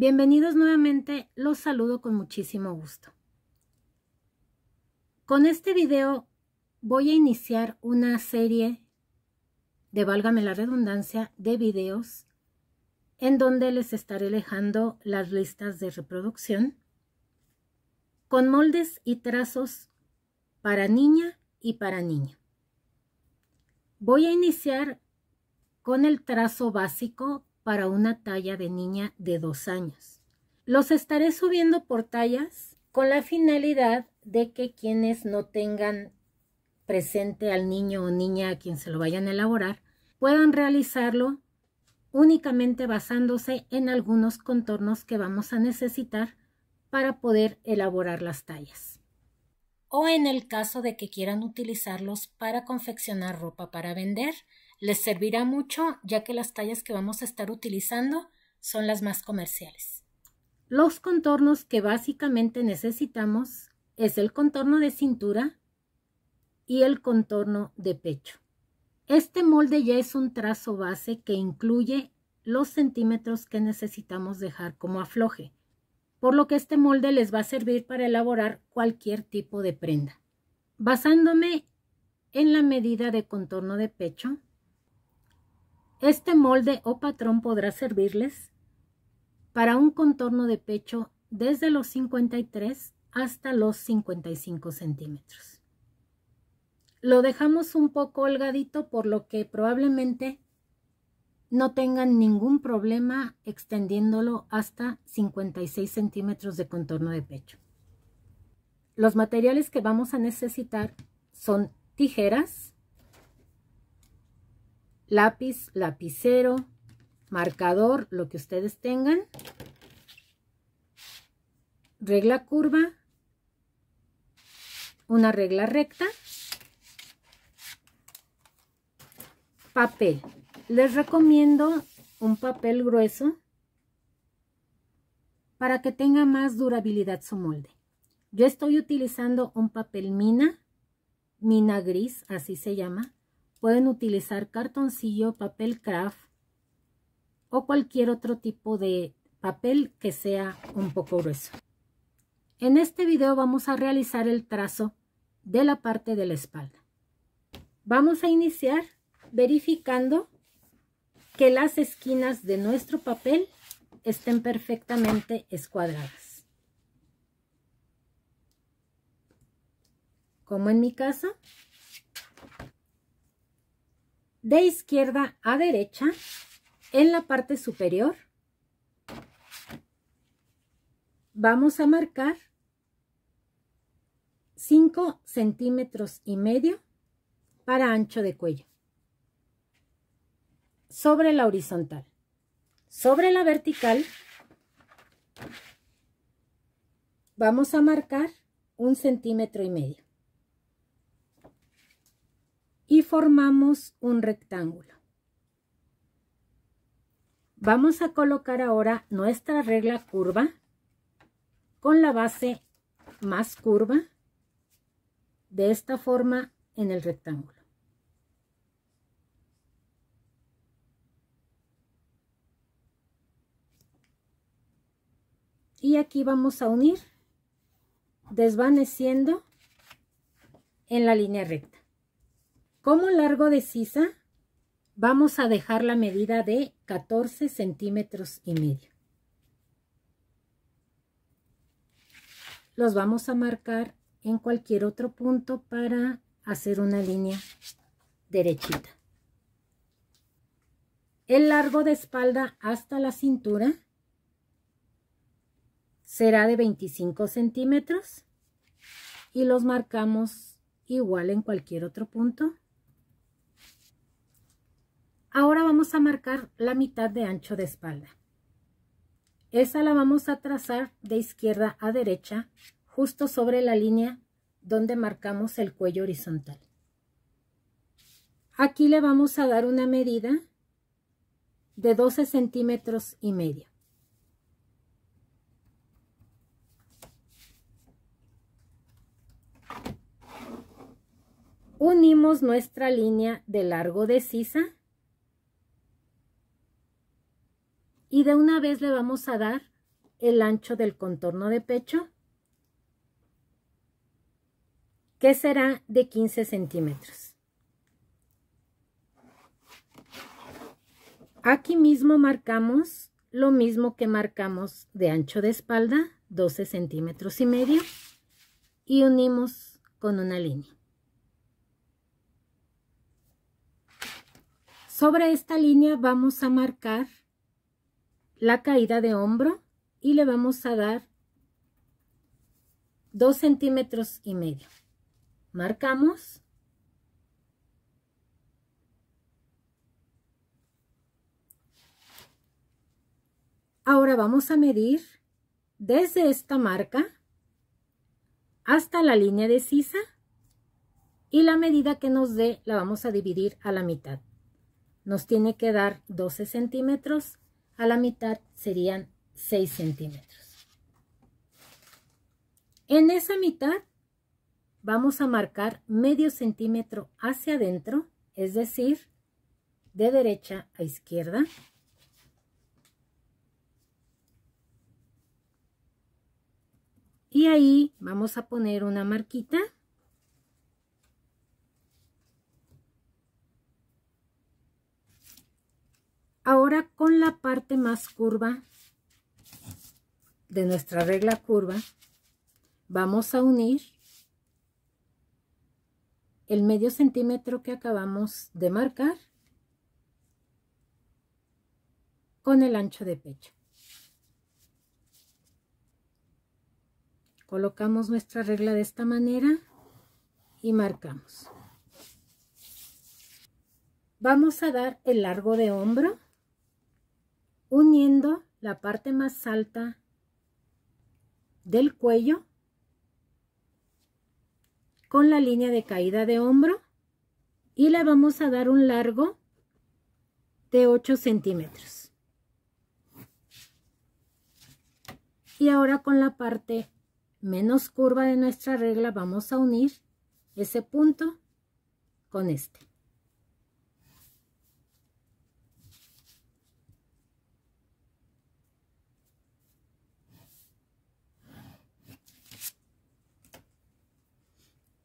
Bienvenidos nuevamente, los saludo con muchísimo gusto. Con este video voy a iniciar una serie de, válgame la redundancia, de videos en donde les estaré dejando las listas de reproducción con moldes y trazos para niña y para niño. Voy a iniciar con el trazo básico para una talla de niña de dos años. Los estaré subiendo por tallas con la finalidad de que quienes no tengan presente al niño o niña a quien se lo vayan a elaborar puedan realizarlo únicamente basándose en algunos contornos que vamos a necesitar para poder elaborar las tallas. O en el caso de que quieran utilizarlos para confeccionar ropa para vender, les servirá mucho ya que las tallas que vamos a estar utilizando son las más comerciales. Los contornos que básicamente necesitamos es el contorno de cintura y el contorno de pecho. Este molde ya es un trazo base que incluye los centímetros que necesitamos dejar como afloje, por lo que este molde les va a servir para elaborar cualquier tipo de prenda. Basándome en la medida de contorno de pecho, este molde o patrón podrá servirles para un contorno de pecho desde los 53 hasta los 55 centímetros. Lo dejamos un poco holgadito por lo que probablemente no tengan ningún problema extendiéndolo hasta 56 centímetros de contorno de pecho. Los materiales que vamos a necesitar son tijeras, lápiz, lapicero, marcador, lo que ustedes tengan. Regla curva, una regla recta, papel. Les recomiendo un papel grueso para que tenga más durabilidad su molde. Yo estoy utilizando un papel mina, mina gris, así se llama, Pueden utilizar cartoncillo, papel craft o cualquier otro tipo de papel que sea un poco grueso. En este video vamos a realizar el trazo de la parte de la espalda. Vamos a iniciar verificando que las esquinas de nuestro papel estén perfectamente escuadradas. Como en mi casa, de izquierda a derecha en la parte superior. Vamos a marcar 5 centímetros y medio para ancho de cuello. Sobre la horizontal. Sobre la vertical vamos a marcar un centímetro y medio formamos un rectángulo. Vamos a colocar ahora nuestra regla curva con la base más curva de esta forma en el rectángulo. y aquí vamos a unir desvaneciendo en la línea recta. Como largo de sisa vamos a dejar la medida de 14 centímetros y medio. Los vamos a marcar en cualquier otro punto para hacer una línea derechita. El largo de espalda hasta la cintura será de 25 centímetros y los marcamos igual en cualquier otro punto Ahora vamos a marcar la mitad de ancho de espalda. Esa la vamos a trazar de izquierda a derecha, justo sobre la línea donde marcamos el cuello horizontal. Aquí le vamos a dar una medida de 12 centímetros y medio. Unimos nuestra línea de largo de sisa y de una vez le vamos a dar el ancho del contorno de pecho que será de 15 centímetros. Aquí mismo marcamos lo mismo que marcamos de ancho de espalda, 12 centímetros y medio, y unimos con una línea. Sobre esta línea vamos a marcar la caída de hombro y le vamos a dar 2 centímetros y medio. Marcamos. Ahora vamos a medir desde esta marca hasta la línea de sisa y la medida que nos dé la vamos a dividir a la mitad. Nos tiene que dar 12 centímetros a la mitad serían 6 centímetros. En esa mitad vamos a marcar medio centímetro hacia adentro, es decir, de derecha a izquierda. Y ahí vamos a poner una marquita Ahora con la parte más curva de nuestra regla curva, vamos a unir el medio centímetro que acabamos de marcar con el ancho de pecho. Colocamos nuestra regla de esta manera y marcamos. Vamos a dar el largo de hombro uniendo la parte más alta del cuello con la línea de caída de hombro y le vamos a dar un largo de 8 centímetros. Y ahora con la parte menos curva de nuestra regla vamos a unir ese punto con este.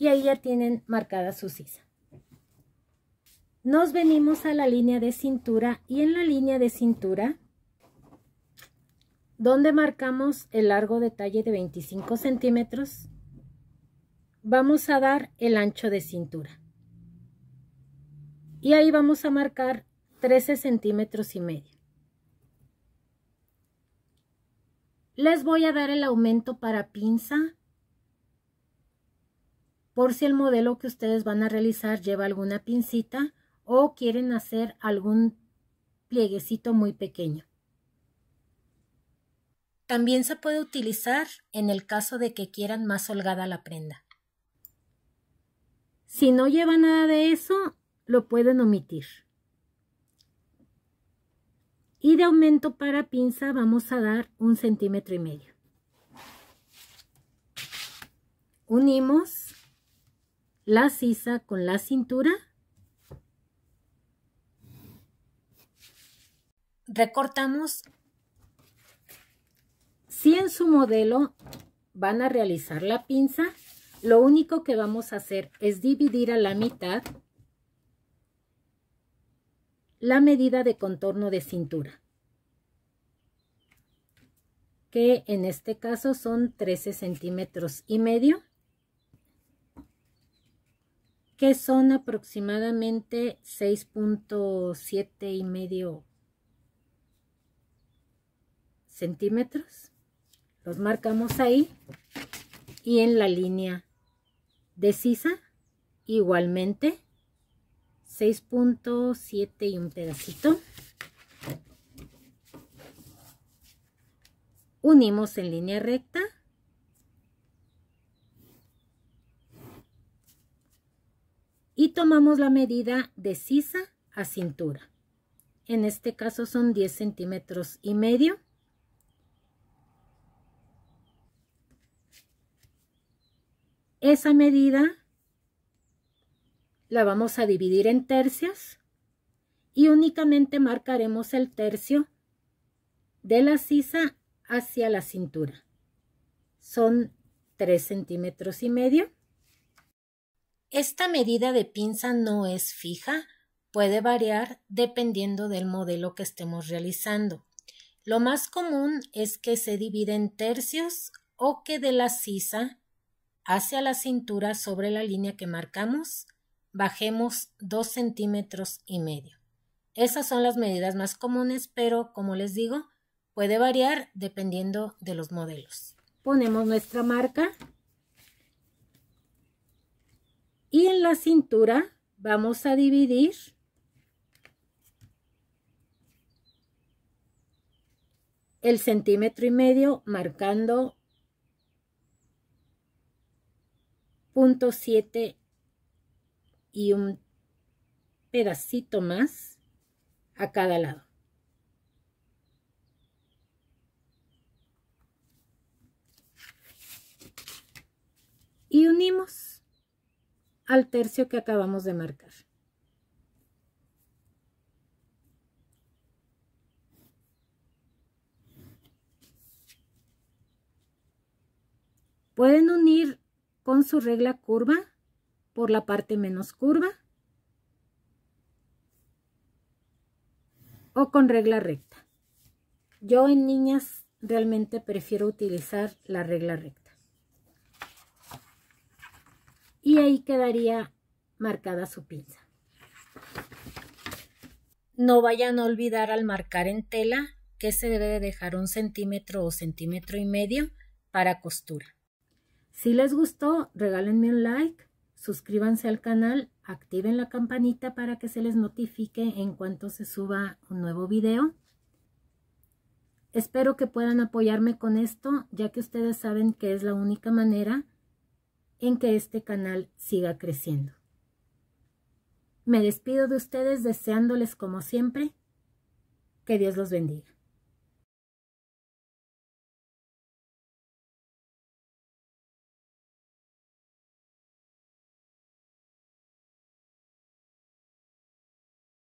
y ahí ya tienen marcada su sisa. Nos venimos a la línea de cintura y en la línea de cintura, donde marcamos el largo detalle de 25 centímetros, vamos a dar el ancho de cintura. Y ahí vamos a marcar 13 centímetros y medio. Les voy a dar el aumento para pinza por si el modelo que ustedes van a realizar lleva alguna pincita o quieren hacer algún plieguecito muy pequeño. También se puede utilizar en el caso de que quieran más holgada la prenda. Si no lleva nada de eso, lo pueden omitir. Y de aumento para pinza vamos a dar un centímetro y medio. Unimos la sisa con la cintura. Recortamos. Si en su modelo van a realizar la pinza, lo único que vamos a hacer es dividir a la mitad la medida de contorno de cintura, que en este caso son 13 centímetros y medio que son aproximadamente 6.7 y medio centímetros. Los marcamos ahí y en la línea de sisa, igualmente 6.7 y un pedacito. Unimos en línea recta y tomamos la medida de sisa a cintura. En este caso son 10 centímetros y medio. Esa medida la vamos a dividir en tercias y únicamente marcaremos el tercio de la sisa hacia la cintura. Son 3 centímetros y medio. Esta medida de pinza no es fija, puede variar dependiendo del modelo que estemos realizando. Lo más común es que se divide en tercios o que de la sisa hacia la cintura sobre la línea que marcamos bajemos 2 centímetros y medio. Esas son las medidas más comunes, pero como les digo, puede variar dependiendo de los modelos. Ponemos nuestra marca y en la cintura vamos a dividir el centímetro y medio marcando punto 7 y un pedacito más a cada lado. Y unimos al tercio que acabamos de marcar. Pueden unir con su regla curva por la parte menos curva o con regla recta. Yo en niñas realmente prefiero utilizar la regla recta y ahí quedaría marcada su pinza. No vayan a olvidar al marcar en tela que se debe dejar un centímetro o centímetro y medio para costura. Si les gustó, regálenme un like, suscríbanse al canal, activen la campanita para que se les notifique en cuanto se suba un nuevo video. Espero que puedan apoyarme con esto, ya que ustedes saben que es la única manera en que este canal siga creciendo. Me despido de ustedes deseándoles como siempre que Dios los bendiga.